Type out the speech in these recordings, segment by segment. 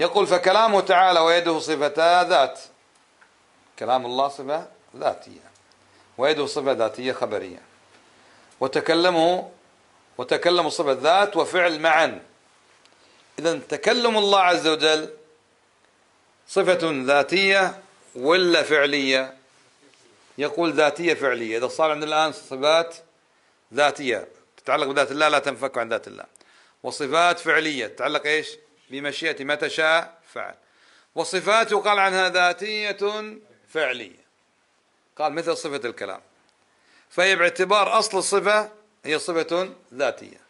يقول فكلامه تعالى ويده صفتا ذات كلام الله صفة ذاتية ويده صفة ذاتية خبرية وتكلمه وتكلم صفة ذات وفعل معا إذا تكلم الله عز وجل صفة ذاتية ولا فعلية يقول ذاتية فعلية إذا صار عندنا الآن صفات ذاتية تتعلق بذات الله لا تنفك عن ذات الله وصفات فعلية تتعلق إيش بمشيئة ما تشاء فعل وصفاته قال عنها ذاتية فعلية قال مثل صفة الكلام فهي باعتبار أصل الصفة هي صفة ذاتية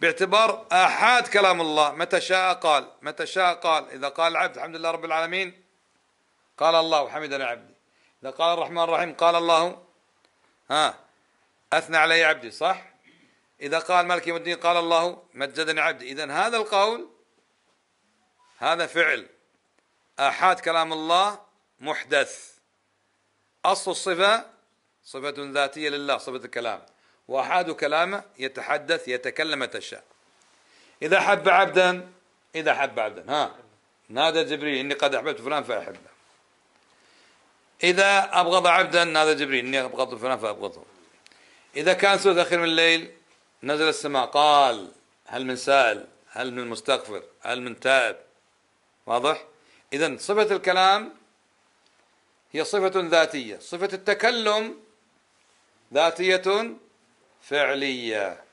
باعتبار آحاد كلام الله متى شاء قال متى شاء قال إذا قال العبد الحمد لله رب العالمين قال الله حمدنا عبدي إذا قال الرحمن الرحيم قال الله ها أثنى علي عبدي صح إذا قال مالك يوم الدين قال الله مجدني عبدي إذا هذا القول هذا فعل آحاد كلام الله محدث أصل الصفة صفة ذاتية لله صفة الكلام وأحاد كلامه يتحدث يتكلم تشاء إذا حب عبدا إذا حب عبدا ها نادى جبريل إني قد أحببت فلان فأحبه إذا أبغض عبدا نادى جبريل إني أبغض فلان فأبغضه إذا كان سوء أخير من الليل نزل السماء قال هل من سائل هل من مستغفر هل من تائب واضح إذا صفة الكلام هي صفة ذاتية صفة التكلم ذاتية فعلية